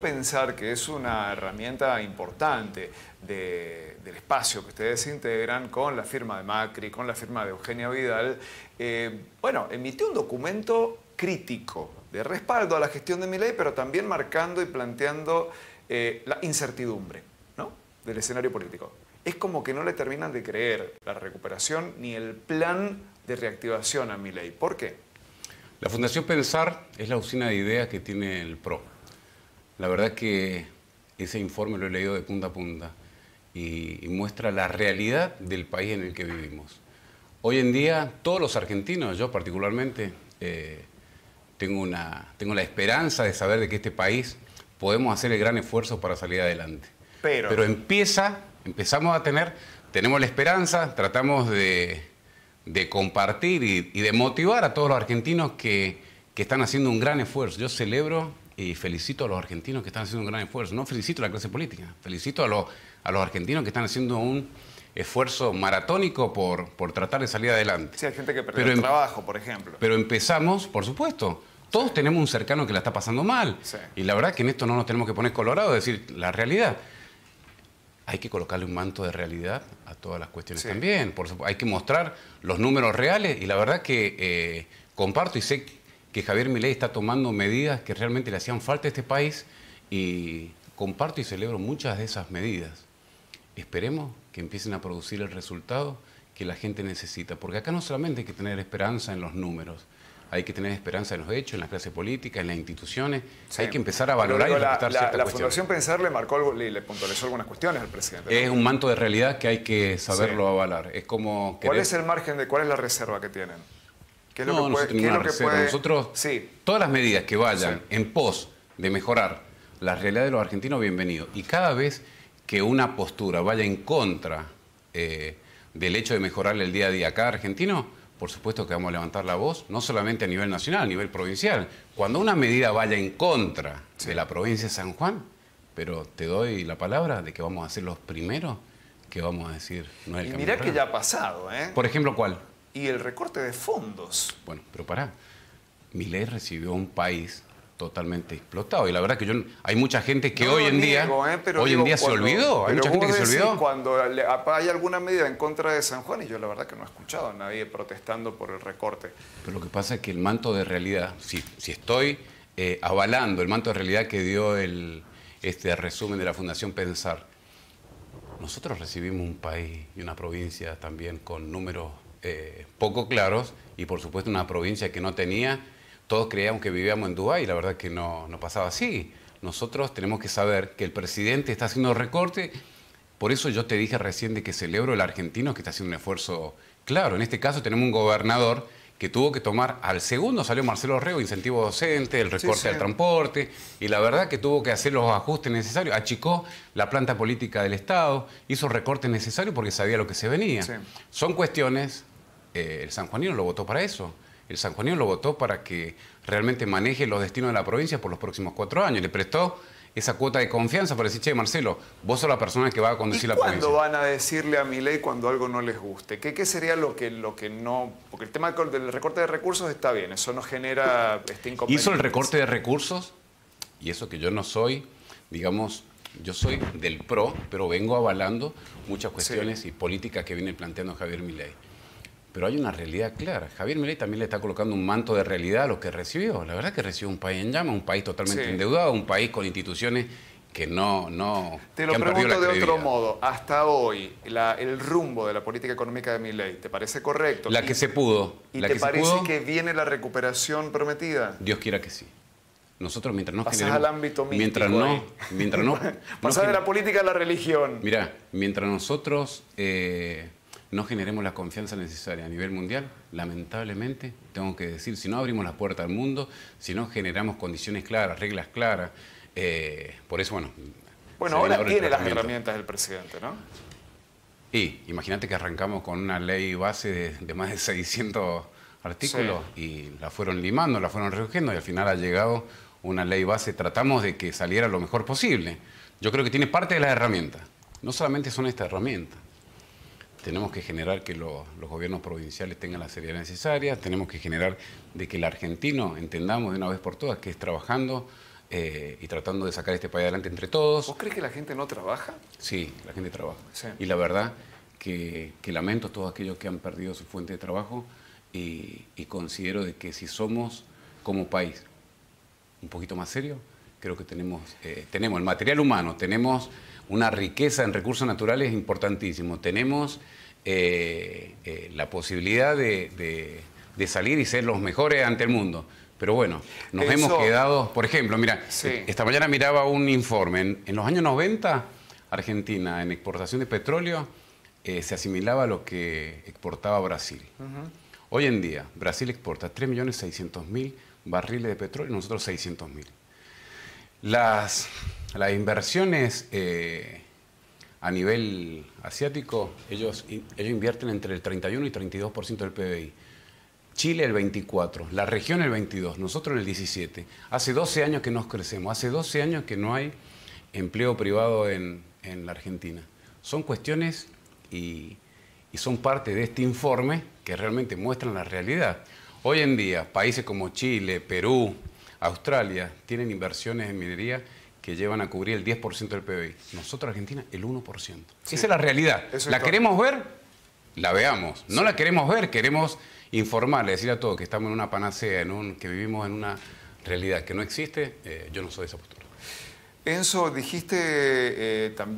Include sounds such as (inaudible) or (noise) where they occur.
pensar que es una herramienta importante del espacio que ustedes integran con la firma de Macri, con la firma de Eugenia Vidal, eh, bueno, emitió un documento crítico de respaldo a la gestión de mi ley, pero también marcando y planteando eh, la incertidumbre del escenario político. Es como que no le terminan de creer la recuperación ni el plan de reactivación a mi ley. ¿Por qué? La Fundación Pensar es la usina de ideas que tiene el PRO la verdad que ese informe lo he leído de punta a punta y, muestra la realidad del país en el que vivimos. Hoy en día todos los argentinos, yo particularmente, eh, tengo, una, tengo la esperanza de saber de que este país podemos hacer el gran esfuerzo para salir adelante. Pero, Pero empieza, empezamos a tener, tenemos la esperanza, tratamos de, compartir y, de motivar a todos los argentinos que, que están haciendo un gran esfuerzo. Yo celebro y felicito a los argentinos que están haciendo un gran esfuerzo. No felicito a la clase política, felicito a, los, a los argentinos que están haciendo un esfuerzo maratónico por, por tratar de salir adelante. Sí, hay gente que perdió pero el em- trabajo, por ejemplo. Pero empezamos, por supuesto. Todos tenemos un cercano que la está pasando mal. Y la verdad que en esto no nos tenemos que poner colorados, decir la realidad. Hay que colocarle un manto de realidad a todas las cuestiones también. Por hay que mostrar los números reales y la verdad que eh, comparto y sé que Javier Milei está tomando medidas que realmente le hacían falta a este país y comparto y celebro muchas de esas medidas. Esperemos que empiecen a producir el resultado que la gente necesita, porque acá no solamente hay que tener esperanza en los números, hay que tener esperanza en los hechos, en las clases políticas, en las instituciones. Hay que empezar a valorar y respetar la, la, la Fundación Pensar le marcó, le, puntualizó algunas cuestiones al presidente. Es un manto de realidad que hay que saberlo avalar. Es como. ¿Cuál es el margen de cuál es la reserva que tienen? no, que Nosotros, todas las medidas que vayan en pos de mejorar la realidad de los argentinos, bienvenido. Y cada vez que una postura vaya en contra eh, del hecho de mejorar el día a día a cada argentino, por supuesto que vamos a levantar la voz, no solamente a nivel nacional, a nivel provincial. Cuando una medida vaya en contra de la provincia de San Juan, pero te doy la palabra de que vamos a ser los primeros que vamos a decir no es el camino. mirá que ya ha pasado, ¿eh? Por ejemplo, ¿cuál? y el recorte de fondos. Bueno, pero pará. ley recibió un país totalmente explotado. Y la verdad que yo hay mucha gente que hoy en día ¿eh? hoy en día se olvidó. Hay mucha gente que se olvidó. Cuando hay alguna medida en contra de San Juan y yo la verdad que no he escuchado a nadie protestando por el recorte. Pero lo que pasa es que el manto de realidad, si, si estoy eh, avalando el manto de realidad que dio el este resumen de la Fundación Pensar, nosotros recibimos un país y una provincia también con números eh, poco claros y por supuesto una provincia que no tenía, todos creíamos que vivíamos en Dubái y la verdad que no, no pasaba así. Nosotros tenemos que saber que el presidente está haciendo recorte, por eso yo te dije recién de que celebro el argentino que está haciendo un esfuerzo claro. En este caso tenemos un gobernador que tuvo que tomar, al segundo salió Marcelo Reo, incentivo docente, el recorte al transporte, y la verdad que tuvo que hacer los ajustes necesarios, achicó la planta política del Estado, hizo recortes necesarios porque sabía lo que se venía. Son cuestiones, eh, el el Juanino lo votó para eso, el San Juanino lo votó para que realmente maneje los destinos de la provincia por los próximos cuatro años, le prestó esa cuota de confianza para decir, che, Marcelo, vos sos la persona que va a conducir la provincia. ¿Cuándo van a decirle a mi ley cuando algo no les guste? ¿Qué, qué sería lo que, lo que no...? Porque el tema del recorte de recursos está bien, eso no genera este inconveniente. Hizo el recorte de recursos y eso que yo no soy, digamos, yo soy del PRO, pero vengo avalando muchas cuestiones y políticas que viene planteando Javier Milei pero hay una realidad clara. Javier Milei también le está colocando un manto de realidad a lo que recibió. La verdad que recibió un país en llamas, un país totalmente endeudado, un país con instituciones que no... no Te lo pregunto de otro modo. Hasta hoy, el rumbo de la política económica de Milei, ¿te parece correcto? La que se pudo. ¿Y te parece que viene la recuperación prometida? Dios quiera que sí. Nosotros mientras no Pasás al ámbito místico, mientras no, mientras no, (laughs) Pasar de la política a la religión. Mira, mientras nosotros eh, no generemos la confianza necesaria a nivel mundial, lamentablemente, tengo que decir, si no abrimos la puerta al mundo, si no generamos condiciones claras, reglas claras, eh, por eso, bueno... Bueno, ahora, tiene las herramientas del presidente, ¿no? Y imagínate que arrancamos con una ley base de, más de 600 artículos y la fueron limando, la fueron recogiendo y al final ha llegado una ley base. Tratamos de que saliera lo mejor posible. Yo creo que tiene parte de la herramienta, No solamente son estas herramientas tenemos que generar que los gobiernos provinciales tengan la seriedad necesaria, tenemos que generar de que el argentino entendamos de una vez por todas que es trabajando eh, y tratando de sacar este país adelante entre todos. ¿Vos crees que la gente no trabaja? Sí, la gente trabaja. Y la verdad que, lamento a todos aquellos que han perdido su fuente de trabajo y, considero de que si somos como país un poquito más serios, creo que tenemos, eh, tenemos el material humano, tenemos una riqueza en recursos naturales importantísimo, tenemos eh, eh, la posibilidad de, salir y ser los mejores ante el mundo. Pero bueno, nos hemos quedado, por ejemplo, mira, esta mañana miraba un informe, en, los años 90, Argentina en exportación de petróleo se asimilaba a lo que exportaba Brasil. Hoy en día, Brasil exporta 3.600.000 barriles de petróleo y nosotros 600.000. Las, las inversiones eh, a nivel asiático, ellos, ellos invierten entre el 31 y 32% del PBI. Chile el 24, la región el 22, nosotros el 17. Hace 12 años que nos crecemos, hace 12 años que no hay empleo privado en, en la Argentina. Son cuestiones y, y, son parte de este informe que realmente muestran la realidad. Hoy en día, países como Chile, Perú, Australia tienen inversiones en minería que llevan a cubrir el 10% del PBI. Nosotros, Argentina, el 1%. Esa es la realidad. ¿La queremos ver? La veamos. No la queremos ver, queremos informarle, decir a todos que estamos en una panacea, que vivimos en una realidad que no existe. Eh, yo no soy de esa postura. Enzo, dijiste eh, también...